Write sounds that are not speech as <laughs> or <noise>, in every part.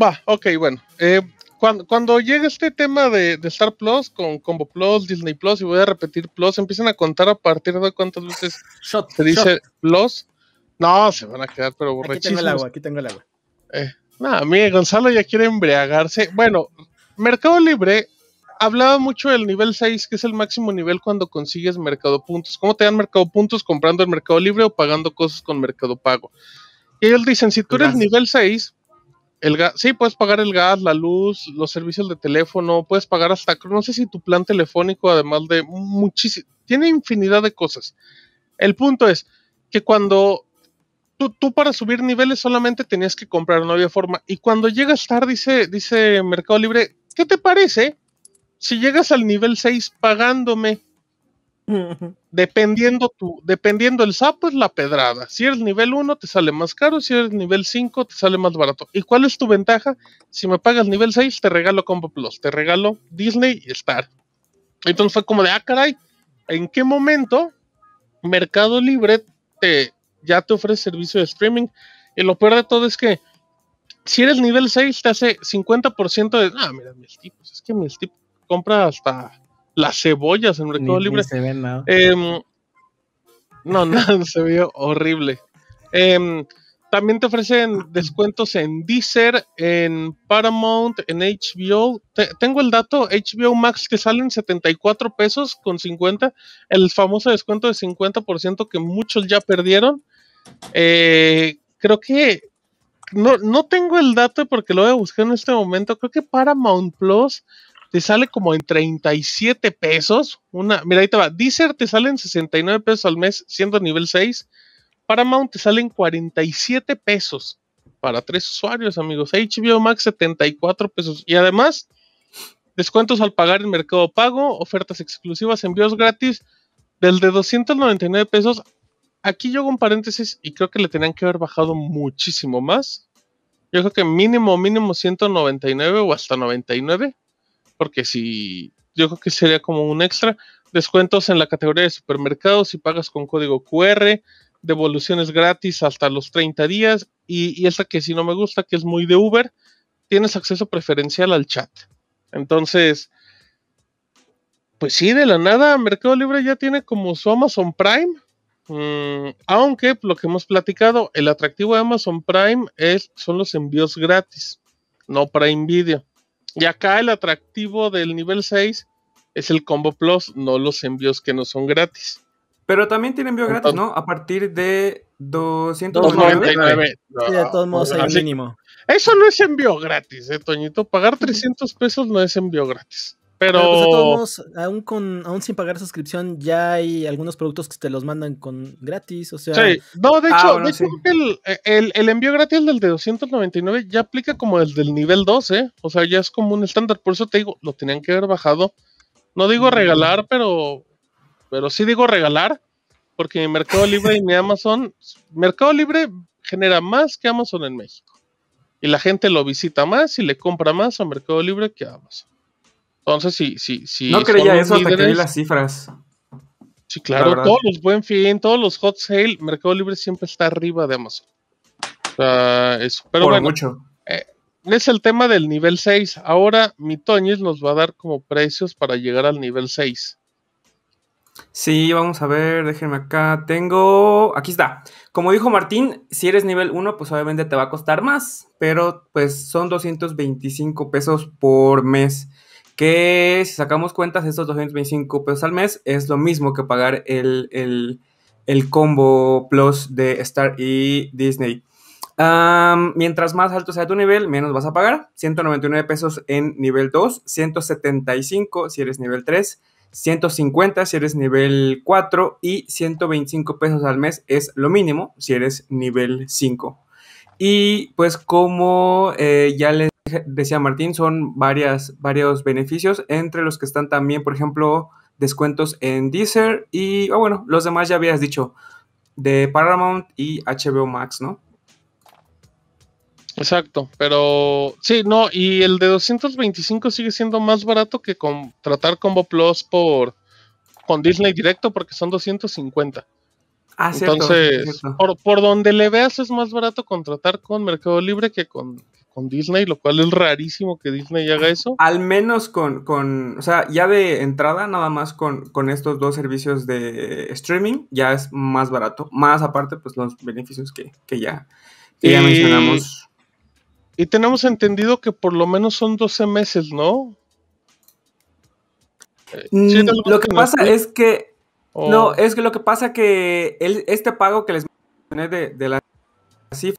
Va, ok, bueno. Eh, cuando, cuando este tema de, Star Plus con Combo Plus, Disney Plus, y voy a repetir Plus, empiezan a contar a partir de cuántas veces se dice Plus. No, se van a quedar, pero borrachísimos. Aquí tengo el agua, aquí tengo el agua. Eh, no, mire, Gonzalo ya quiere embriagarse. Bueno, Mercado Libre hablaba mucho del nivel 6, que es el máximo nivel cuando consigues Mercado Puntos. ¿Cómo te dan Mercado Puntos? Comprando el Mercado Libre o pagando cosas con Mercado Pago. Y ellos dicen, si tú eres nivel 6, gas, sí, puedes pagar el gas, la luz, los servicios de teléfono, puedes pagar hasta, no sé si tu plan telefónico, además de muchísimo, tiene infinidad de cosas. El punto es que cuando tú, para subir niveles solamente tenías que comprar, no había forma. Y cuando llegas tarde, dice, dice Mercado Libre, ¿qué te parece si llegas al nivel 6 pagándome? Dependiendo tu, dependiendo el sapo es la pedrada. Si eres nivel 1 te sale más caro, si eres nivel 5 te sale más barato. ¿Y cuál es tu ventaja? Si me pagas nivel 6 te regalo Combo Plus, te regalo Disney y Star. Entonces fue como de, ah, caray, ¿en qué momento Mercado Libre te, ya te ofrece servicio de streaming? Y lo peor de todo es que si eres nivel 6 te hace 50% de, ah, mira, mis tipos, es que mis tipos compra hasta las cebollas en Mercado Libre. Em, ¿no? no, <laughs> no, se vio horrible. Em, también te ofrecen descuentos en Deezer, en Paramount, en HBO. tengo el dato, HBO Max que salen 74 pesos con 50, el famoso descuento de 50% que muchos ya perdieron. Eh, creo que no, no tengo el dato porque lo voy a buscar en este momento. Creo que Paramount Plus te sale como en 37 pesos. Una, mira, ahí te va. Deezer te salen 69 pesos al mes, siendo nivel 6. Paramount te salen 47 pesos para tres usuarios, amigos. HBO Max 74 pesos. Y además, descuentos al pagar en Mercado Pago, ofertas exclusivas, envíos gratis, del de 299 pesos. Aquí yo hago un paréntesis y creo que le tenían que haber bajado muchísimo más. Yo creo que mínimo, mínimo 199 o hasta 99 porque si yo creo que sería como un extra, descuentos en la categoría de supermercados si pagas con código QR, devoluciones gratis hasta los 30 días y, esa que si no me gusta, que es muy de Uber, tienes acceso preferencial al chat. Entonces, pues sí, de la nada, Mercado Libre ya tiene como su Amazon Prime. Mm, aunque lo que hemos platicado, el atractivo de Amazon Prime es, son los envíos gratis, no para Video. Y acá el atractivo del nivel 6 es el Combo Plus, no los envíos que no son gratis. Pero también tiene envío gratis, ¿no? A partir de 299. de todos modos hay un mínimo. Eso no es envío gratis, ¿eh, Toñito? Pagar 300 pesos no es envío gratis. Pero, pues, aún, con, aún sin pagar suscripción, ya hay algunos productos que te los mandan con gratis. O sea, no, de ah, hecho, el, envío gratis del de 299 ya aplica como el del nivel 12. ¿eh? O sea, ya es como un estándar. Por eso te digo, lo tenían que haber bajado. No digo mm. regalar, pero, pero sí digo regalar, porque mi Mercado Libre y mi <laughs> Amazon, Mercado Libre genera más que Amazon en México. Y la gente lo visita más y le compra más a Mercado Libre que a Amazon. Entonces, sí, sí, sí. No creía eso hasta que vi las cifras. Sí, claro, todos los buen fin, todos los hot sale, Mercado Libre siempre está arriba de Amazon. bueno, mucho. Eh, es el tema del nivel 6. Ahora mi Toñez nos va a dar como precios para llegar al nivel 6. Sí, vamos a ver, déjenme acá. Tengo. Aquí está. Como dijo Martín, si eres nivel 1, pues obviamente te va a costar más, pero pues son 225 pesos por mes que si sacamos cuentas, estos 225 pesos al mes es lo mismo que pagar el, combo plus de Star y Disney. mientras más alto sea tu nivel, menos vas a pagar. 199 pesos en nivel 2, 175 si eres nivel 3, 150 si eres nivel 4 y 125 pesos al mes es lo mínimo si eres nivel 5. Y pues como eh, ya les decía Martín, son varios beneficios, entre los que están también, por ejemplo, descuentos en Deezer y, ah, bueno, los demás ya habías dicho, de Paramount y HBO Max, ¿no? Exacto, pero sí, no, y el de 225 sigue siendo más barato que contratar Combo Plus por con Disney directo porque son 250. Ah, Entonces, Entonces, Por, por donde le veas es más barato contratar con Mercado Libre que con con Disney, lo cual es rarísimo que Disney haga eso. Al menos con, o sea, ya de entrada, nada más con, estos dos servicios de streaming, ya es más barato, más aparte, pues los beneficios que, ya, mencionamos. Y tenemos entendido que por lo menos son 12 meses, ¿no? Mm, lo que pasa es que... No, es que lo que pasa que el, este pago que les mencioné de, de la cifra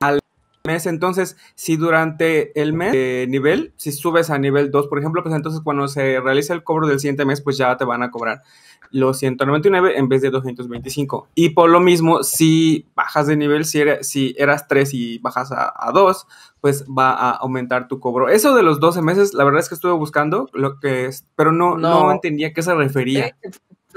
al mes. Entonces, si durante el mes de eh, nivel, si subes a nivel 2, por ejemplo, pues entonces cuando se realiza el cobro del siguiente mes, pues ya te van a cobrar los 199 en vez de 225. Y por lo mismo, si bajas de nivel, si, si eras 3 y bajas a, 2, pues va a aumentar tu cobro. Eso de los 12 meses, la verdad es que estuve buscando lo que es, pero no, no, entendía a qué se refería. Eh,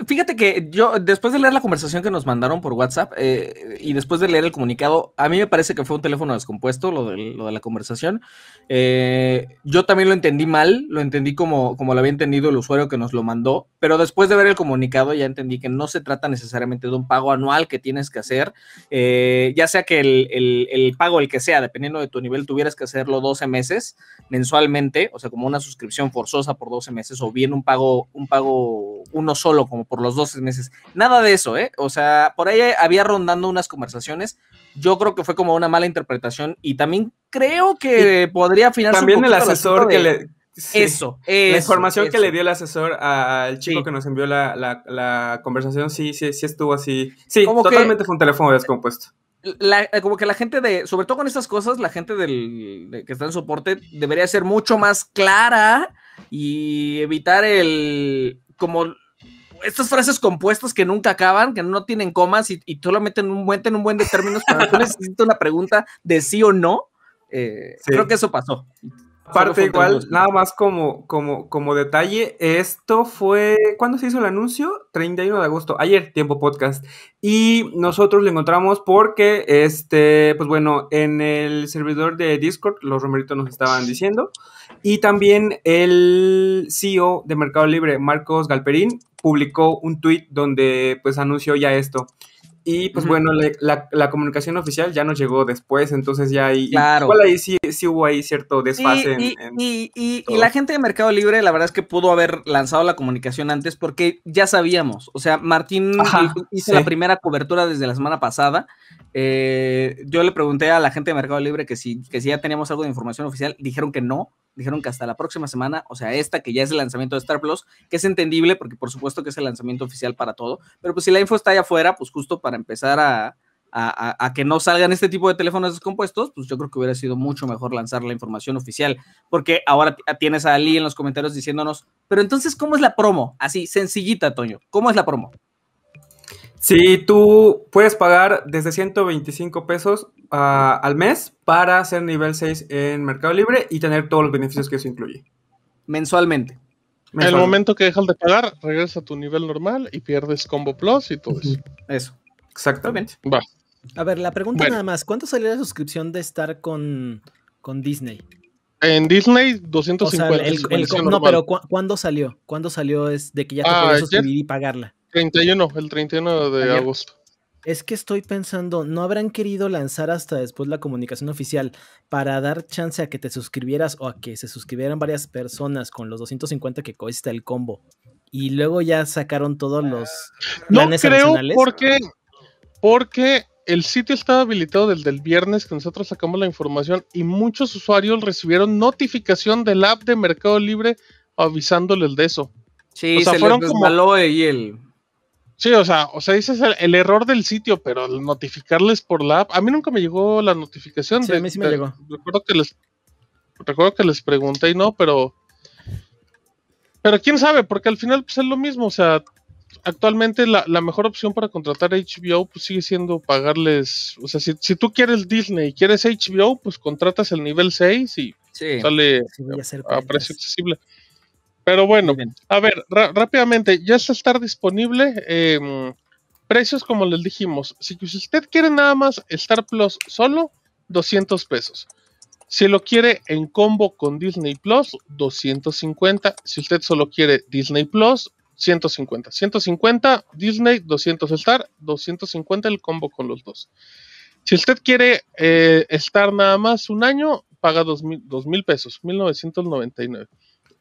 Fíjate que yo, después de leer la conversación que nos mandaron por WhatsApp eh, y después de leer el comunicado, a mí me parece que fue un teléfono descompuesto lo de, lo de la conversación. Eh, yo también lo entendí mal, lo entendí como, como lo había entendido el usuario que nos lo mandó, pero después de ver el comunicado ya entendí que no se trata necesariamente de un pago anual que tienes que hacer, eh, ya sea que el, el, el pago, el que sea, dependiendo de tu nivel, tuvieras que hacerlo 12 meses mensualmente, o sea, como una suscripción forzosa por 12 meses o bien un pago, un pago uno solo como por los 12 meses. Nada de eso, ¿eh? O sea, por ahí había rondando unas conversaciones. Yo creo que fue como una mala interpretación y también creo que podría afinar También el asesor que le... Eso, La información que le dio el asesor al chico que nos envió la, la, conversación, sí, sí, sí estuvo así. Sí, como totalmente fue un teléfono descompuesto. Eh, como que la gente de, sobre todo con estas cosas, la gente del, que está en soporte debería ser mucho más clara y evitar el, como estas frases compuestas que nunca acaban, que no tienen comas y, tú lo meten un buen, en un buen de términos, pero tú necesitas una pregunta de sí o no. Eh, creo que eso pasó. Aparte igual, nada más como, como, como detalle, esto fue, ¿cuándo se hizo el anuncio? 31 de agosto, ayer, tiempo podcast. Y nosotros lo encontramos porque, este, pues bueno, en el servidor de Discord, los romeritos nos estaban diciendo, y también el CEO de Mercado Libre, Marcos Galperín, publicó un tweet donde pues anunció ya esto. Y pues bueno, la, comunicación oficial ya nos llegó después, entonces ya ahí, claro. ahí sí, hubo ahí cierto desfase. Y, la gente de Mercado Libre, la verdad es que pudo haber lanzado la comunicación antes porque ya sabíamos, o sea, Martín hizo la primera cobertura desde la semana pasada. Eh, yo le pregunté a la gente de Mercado Libre que si, que si ya teníamos algo de información oficial, dijeron que no dijeron que hasta la próxima semana, o sea, esta que ya es el lanzamiento de Star Plus, que es entendible porque por supuesto que es el lanzamiento oficial para todo, pero pues si la info está allá afuera, pues justo para empezar a, a, a, que no salgan este tipo de teléfonos descompuestos, pues yo creo que hubiera sido mucho mejor lanzar la información oficial, porque ahora tienes a Ali en los comentarios diciéndonos, pero entonces, ¿cómo es la promo? Así, sencillita, Toño, ¿cómo es la promo? Sí, tú puedes pagar desde 125 pesos ah, al mes para ser nivel 6 en Mercado Libre y tener todos los beneficios que eso incluye. Mensualmente. En el momento que dejas de pagar, regresas a tu nivel normal y pierdes Combo Plus y todo eso. Eso. Exactamente. Va. A ver, la pregunta nada más: ¿cuánto salió la suscripción de estar con, con Disney? En Disney, 250. O no, pero ¿cuándo salió? ¿Cuándo salió es de que ya te ah, suscribir y pagarla? 31, el 31 de agosto. Es que estoy pensando, ¿no habrán querido lanzar hasta después la comunicación oficial para dar chance a que te suscribieras o a que se suscribieran varias personas con los 250 que cuesta el combo? Y luego ya sacaron todos los planes no creo Porque, porque el sitio estaba habilitado desde el viernes que nosotros sacamos la información y muchos usuarios recibieron notificación del app de Mercado Libre avisándoles de eso. Sí, se fueron como... y el Sí, o sea, o sea, dices el, error del sitio, pero notificarles por la app. A mí nunca me llegó la notificación. Sí, a mí sí me llegó. Recuerdo que les recuerdo que les pregunté y no, pero pero quién sabe, porque al final pues, es lo mismo, o sea, actualmente la, mejor opción para contratar HBO pues, sigue siendo pagarles, o sea, si, si tú quieres Disney y quieres HBO, pues contratas el nivel 6 y sale a, precio accesible. Pero bueno, a ver, rápidamente, ya está estar disponible. Em, precios, como les dijimos, si usted quiere nada más Star Plus solo, 200 pesos. Si lo quiere en combo con Disney Plus, 250. Si usted solo quiere Disney Plus, 150. 150 Disney, 200 Star, 250 el combo con los dos. Si usted quiere eh, estar nada más un año, paga 2.000 mil pesos, 1999.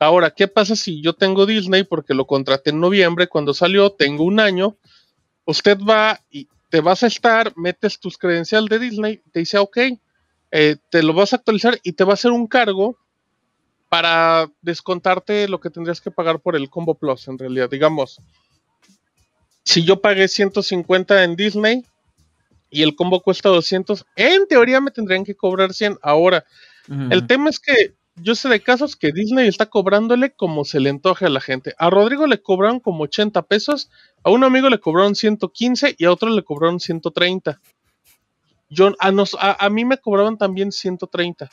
Ahora, ¿qué pasa si yo tengo Disney porque lo contraté en noviembre cuando salió, tengo un año? Usted va y te vas a estar, metes tus credencial de Disney, te dice, ok, eh, te lo vas a actualizar y te va a hacer un cargo para descontarte lo que tendrías que pagar por el Combo Plus, en realidad. Digamos, si yo pagué 150 en Disney y el combo cuesta 200, en teoría me tendrían que cobrar 100. Ahora, el tema es que yo sé de casos que Disney está cobrándole como se le antoje a la gente. A Rodrigo le cobraron como 80 pesos, a un amigo le cobraron 115 y a otro le cobraron 130. Yo, a, mí me cobraban también 130.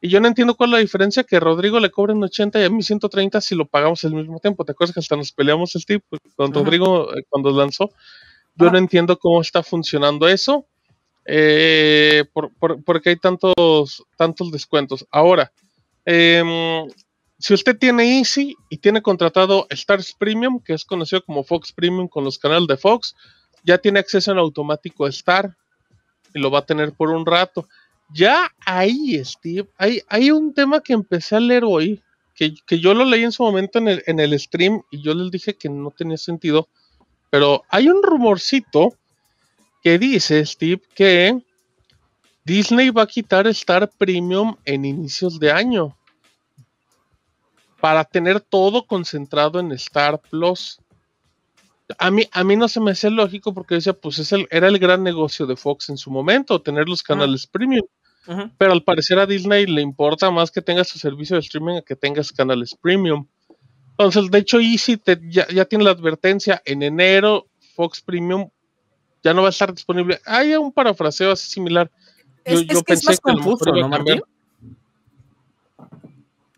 Y yo no entiendo cuál es la diferencia que a Rodrigo le cobren 80 y a mí 130 si lo pagamos al mismo tiempo. ¿Te acuerdas que hasta nos peleamos el tipo pues, con Rodrigo eh, cuando lanzó? Yo no entiendo cómo está funcionando eso. Eh, por, porque hay tantos descuentos. Ahora, Em, si usted tiene Easy y tiene contratado Stars Premium, que es conocido como Fox Premium con los canales de Fox, ya tiene acceso en automático a Star y lo va a tener por un rato. Ya ahí, Steve, hay, un tema que empecé a leer hoy, que, yo lo leí en su momento en el, en el stream y yo les dije que no tenía sentido, pero hay un rumorcito que dice, Steve, que Disney va a quitar Star Premium en inicios de año para tener todo concentrado en Star Plus. A mí, a mí no se me hace lógico porque decía, pues era el gran negocio de Fox en su momento, tener los canales premium. Pero al parecer a Disney le importa más que tengas su servicio de streaming que tengas canales premium. Entonces, de hecho, Easy ya, ya, tiene la advertencia, en enero Fox Premium ya no va a estar disponible. Hay un parafraseo así similar yo, pensé más que confuso, ¿no,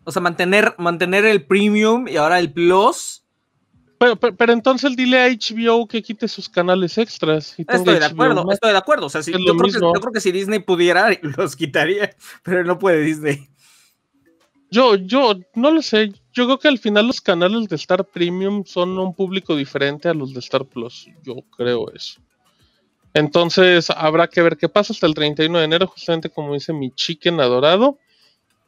O sea, mantener, mantener el premium y ahora el plus. Pero, entonces dile a HBO que quite sus canales extras. Y estoy de acuerdo, estoy de acuerdo. si, yo, creo que, yo, creo que, si Disney pudiera, <laughs> los quitaría, pero no puede Disney. Yo, yo, no lo sé. Yo creo que al final los canales de Star Premium son un público diferente a los de Star Plus. Yo creo eso. Entonces habrá que ver qué pasa hasta el 31 de enero, justamente como dice mi chicken adorado.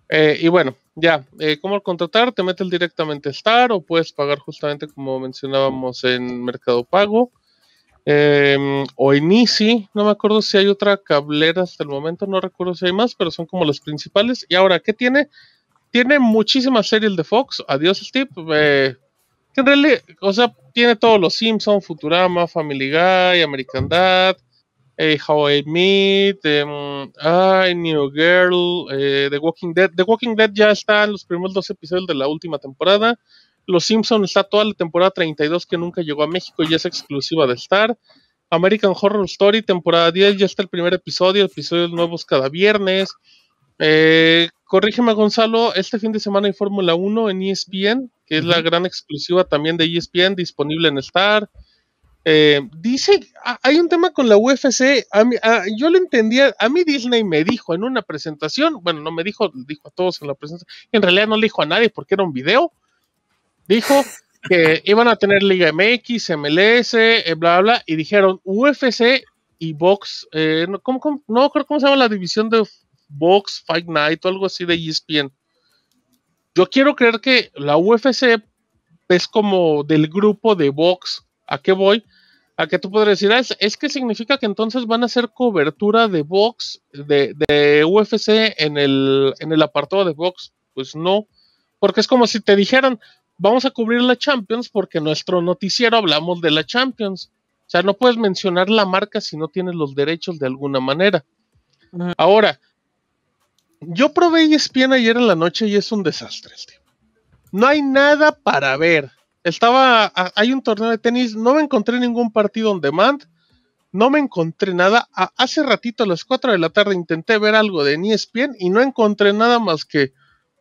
Eh, y bueno, ya, eh, ¿cómo contratar? Te metes directamente a Star o puedes pagar justamente como mencionábamos en Mercado Pago em, o en No me acuerdo si hay otra cablera hasta el momento, no recuerdo si hay más, pero son como las principales. Y ahora, ¿qué tiene? Tiene muchísimas series de Fox. Adiós, Steve. Eh, que en realidad, o sea, tiene todos los Simpsons, Futurama, Family Guy, American Dad, eh, How I Meet, em, New Girl, eh, The Walking Dead. The Walking Dead ya está en los primeros dos episodios de la última temporada. Los Simpsons está toda la temporada 32 que nunca llegó a México y es exclusiva de Star. American Horror Story, temporada 10, ya está el primer episodio, episodios nuevos cada viernes. Eh, corrígeme, Gonzalo, este fin de semana hay Fórmula 1 en ESPN, es la gran exclusiva también de ESPN, disponible en Star. Eh, dice, ah, hay un tema con la UFC, ah, yo lo entendía, a mí Disney me dijo en una presentación, bueno, no me dijo, dijo a todos en la presentación, en realidad no le dijo a nadie porque era un video, dijo que <laughs> iban a tener Liga MX, MLS, eh, bla, bla, bla, y dijeron UFC y Box, eh, no creo cómo se llama la división de Box, Fight Night o algo así de ESPN. Yo quiero creer que la UFC es como del grupo de box. ¿A qué voy? A que tú podrías decir, ah, es, que significa que entonces van a hacer cobertura de box, de, UFC en el, apartado de box. Pues no, porque es como si te dijeran, vamos a cubrir la Champions porque nuestro noticiero hablamos de la Champions. O sea, no puedes mencionar la marca si no tienes los derechos de alguna manera. Ahora, yo probé ESPN ayer en la noche y es un desastre, este No hay nada para ver. Estaba, hay un torneo de tenis, no me encontré ningún partido on demand, no me encontré nada. hace ratito a las 4 de la tarde intenté ver algo de ESPN y no encontré nada más que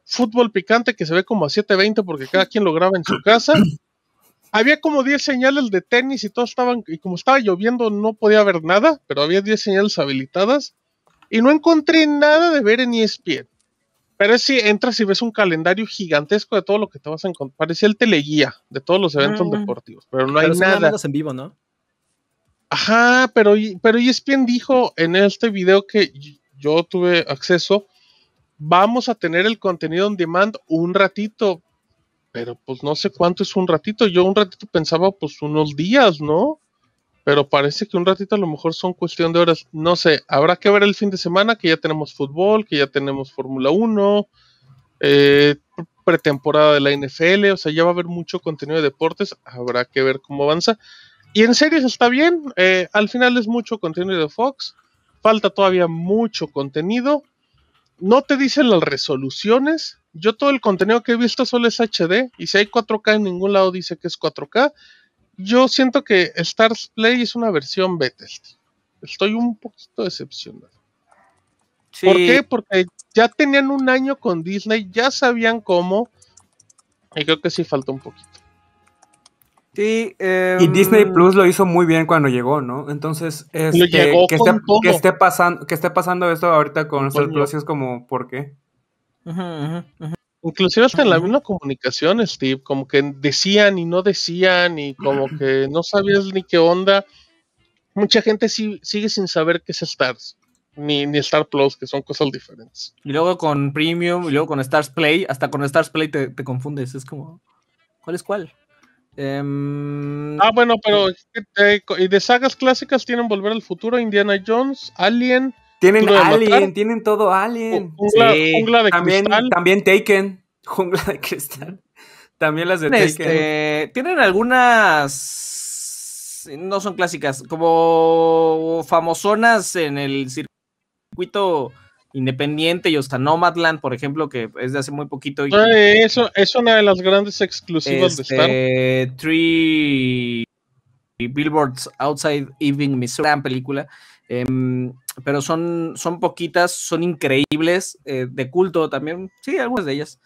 fútbol picante que se ve como a 7.20 porque cada quien lo graba en su casa. <clears throat> Había como 10 señales de tenis y todos estaban, y como estaba lloviendo no podía ver nada, pero había 10 señales habilitadas y no encontré nada de ver en ESPN. Pero si entras y ves un calendario gigantesco de todo lo que te vas a encontrar. Parecía el teleguía de todos los eventos deportivos, pero no pero hay nada. en vivo, ¿no? Ajá, pero, pero ESPN dijo en este video que yo tuve acceso, vamos a tener el contenido on demand un ratito, pero pues no sé cuánto es un ratito. Yo un ratito pensaba pues unos días, ¿no? pero parece que un ratito a lo mejor son cuestión de horas. No sé, habrá que ver el fin de semana que ya tenemos fútbol, que ya tenemos Fórmula 1, eh, pretemporada de la NFL, o sea, ya va a haber mucho contenido de deportes, habrá que ver cómo avanza. Y en series está bien, eh, al final es mucho contenido de Fox, falta todavía mucho contenido, no te dicen las resoluciones, yo todo el contenido que he visto solo es HD, y si hay 4K en ningún lado dice que es 4K, yo siento que Stars Play es una versión beta. Estoy un poquito decepcionado. ¿Por qué? Porque ya tenían un año con Disney, ya sabían cómo. Y creo que sí falta un poquito. Sí, em, y Disney Plus lo hizo muy bien cuando llegó, ¿no? Entonces, este, que, esté, pasando, esto ahorita con Star Plus es como, ¿por qué? Inclusive hasta en la misma comunicación, Steve, como que decían y no decían y como <clears throat> que no sabías ni qué onda. Mucha gente sigue sin saber qué es Stars, ni, ni Star Plus, que son cosas diferentes. Y luego con Premium, y luego con Stars Play, hasta con Stars Play te, confundes, es como, ¿cuál es cuál? Em, ah, bueno, pero y de sagas clásicas tienen Volver al Futuro, Indiana Jones, Alien, tienen Alien, tienen todo Alien. Jungla, de también, cristal. También Taken. <laughs> Jungla de cristal. También las de Taken. Este, tienen algunas. No son clásicas. Como famosonas en el circuito independiente y hasta Nomadland, por ejemplo, que es de hace muy poquito. Ah, eso, es una de las grandes exclusivas de este, Star. Three Billboards Outside Evening Missouri, gran película. Em, pero son, son poquitas, son increíbles, eh, de culto también, sí, algunas de ellas.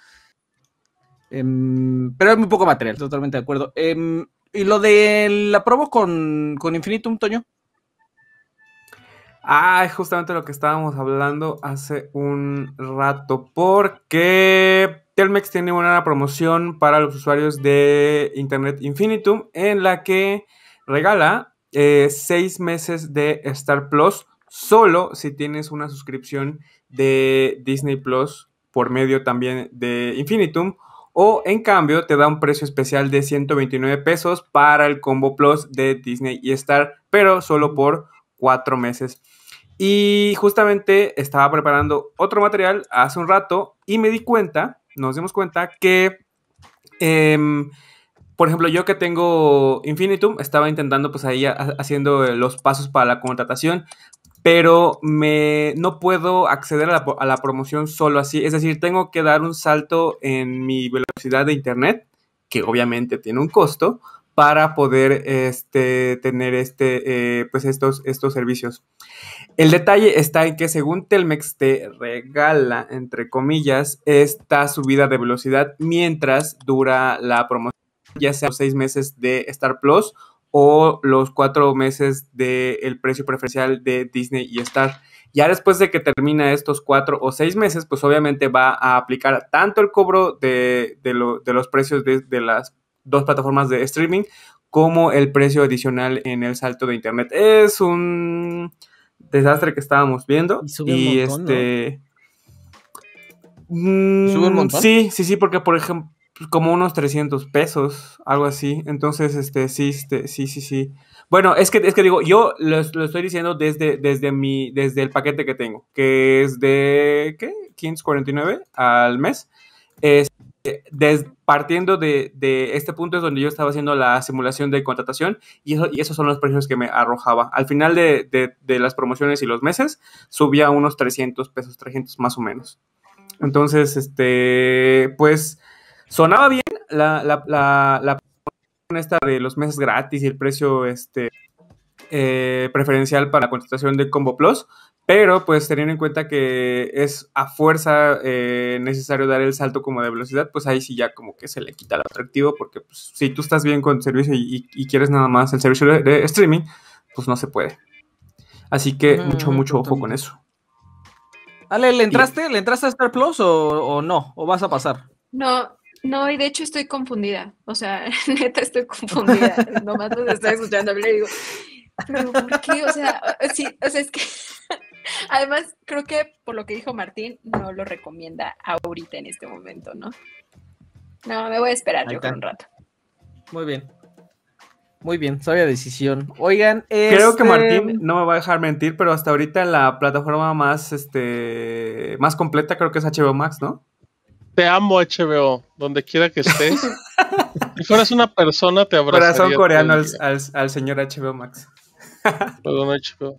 Em, pero es muy poco material, totalmente de acuerdo. Em, ¿Y lo de la promo con, con Infinitum, Toño? Ah, es justamente lo que estábamos hablando hace un rato, porque Telmex tiene una promoción para los usuarios de Internet Infinitum en la que regala 6 eh, seis meses de Star Plus solo si tienes una suscripción de Disney Plus por medio también de Infinitum o en cambio te da un precio especial de 129 pesos para el combo plus de Disney y Star, pero solo por cuatro meses. Y justamente estaba preparando otro material hace un rato y me di cuenta, nos dimos cuenta que em, por ejemplo, yo que tengo Infinitum, estaba intentando pues ahí haciendo eh, los pasos para la contratación, pero me, no puedo acceder a la, promoción solo así. Es decir, tengo que dar un salto en mi velocidad de internet, que obviamente tiene un costo, para poder este, tener este, eh, pues estos, estos servicios. El detalle está en que según Telmex te regala, entre comillas, esta subida de velocidad mientras dura la promoción ya sea los seis meses de Star Plus o los cuatro meses del precio preferencial de Disney y Star. Ya después de que termina estos cuatro o seis meses, pues obviamente va a aplicar tanto el cobro de, los precios de las dos plataformas de streaming como el precio adicional en el salto de internet. Es un desastre que estábamos viendo. Y, este. Sí, sí, sí, porque por ejemplo. Pues, como unos 300 pesos, algo así. Entonces, este, sí, este, sí, sí, sí. Bueno, es que, es que digo, yo lo, estoy diciendo desde, desde, mi, desde el paquete que tengo, que es de, ¿qué? 15.49 al mes. des, partiendo de, de, este punto es donde yo estaba haciendo la simulación de contratación y, eso, y esos son los precios que me arrojaba. Al final de, de, de, las promociones y los meses, subía unos 300 pesos, 300 más o menos. Entonces, este, pues Sonaba bien la, la, esta de los meses gratis y el precio este, eh, preferencial para la contratación de Combo Plus, pero pues teniendo en cuenta que es a fuerza eh, necesario dar el salto como de velocidad, pues ahí sí ya como que se le quita el atractivo, porque pues, si tú estás bien con el servicio y, quieres nada más el servicio de, streaming, pues no se puede. Así que mm, mucho, mucho ojo con eso. Ale, ¿le entraste, ¿le entraste a Star Plus o no? ¿O vas a pasar? No, no, y de hecho estoy confundida. O sea, <laughs> neta estoy confundida. <laughs> Nomás los estoy escuchando mí y digo, pero ¿por qué? O sea, eh, sí, o sea, es que <laughs> además creo que por lo que dijo Martín, no lo recomienda ahorita en este momento, ¿no? No, me voy a esperar yo por un rato. Muy bien. Muy bien, sabia decisión. Oigan, este... creo que este Martín no me va a dejar mentir, pero hasta ahorita la plataforma más este más completa creo que es HBO Max, ¿no? Te amo, HBO, donde quiera que estés. <laughs> si fueras una persona, te abrazaría. Corazón coreano al, al, señor HBO Max. Perdón, HBO.